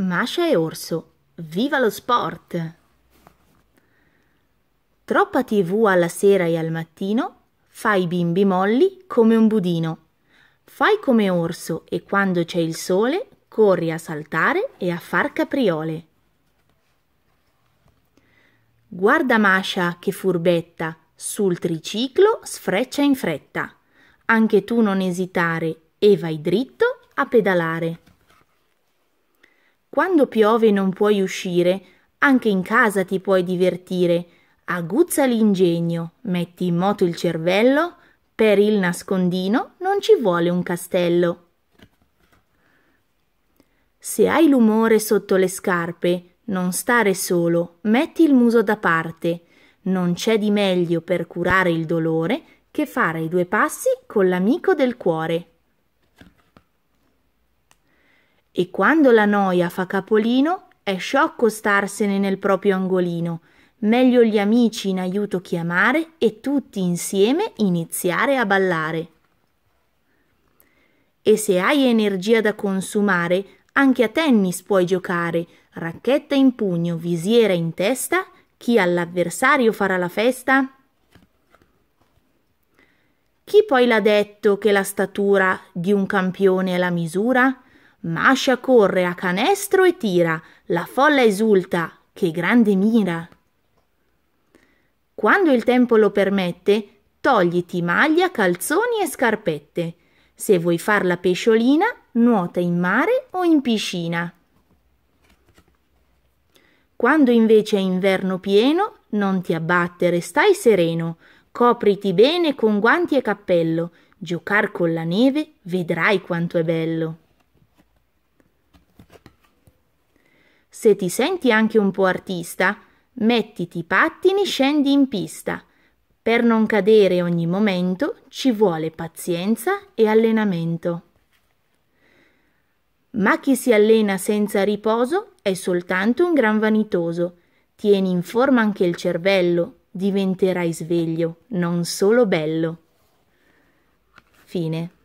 Masha e Orso, viva lo sport! Troppa tv alla sera e al mattino fa i bimbi molli come un budino. Fai come orso e quando c'è il sole corri a saltare e a far capriole. Guarda Masha che furbetta, sul triciclo sfreccia in fretta. Anche tu non esitare e vai dritto a pedalare. Quando piove non puoi uscire, anche in casa ti puoi divertire. Aguzza l'ingegno, metti in moto il cervello, per il nascondino non ci vuole un castello. Se hai l'umore sotto le scarpe, non stare solo, metti il muso da parte. Non c'è di meglio per curare il dolore che fare i due passi con l'amico del cuore e quando la noia fa capolino è sciocco starsene nel proprio angolino. Meglio gli amici in aiuto chiamare e tutti insieme iniziare a ballare. E se hai energia da consumare, anche a tennis puoi giocare, racchetta in pugno, visiera in testa, chi all'avversario farà la festa? Chi poi l'ha detto che la statura di un campione è la misura? Masha corre a canestro e tira, la folla esulta, che grande mira. Quando il tempo lo permette, togliti maglia, calzoni e scarpette. Se vuoi far la pesciolina, nuota in mare o in piscina. Quando invece è inverno pieno, non ti abbattere, stai sereno. Copriti bene con guanti e cappello. Giocar con la neve vedrai quanto è bello. Se ti senti anche un po' artista, mettiti i pattini, scendi in pista. Per non cadere ogni momento ci vuole pazienza e allenamento. Ma chi si allena senza riposo è soltanto un gran vanitoso. Tieni in forma anche il cervello, diventerai sveglio, non solo bello. Fine.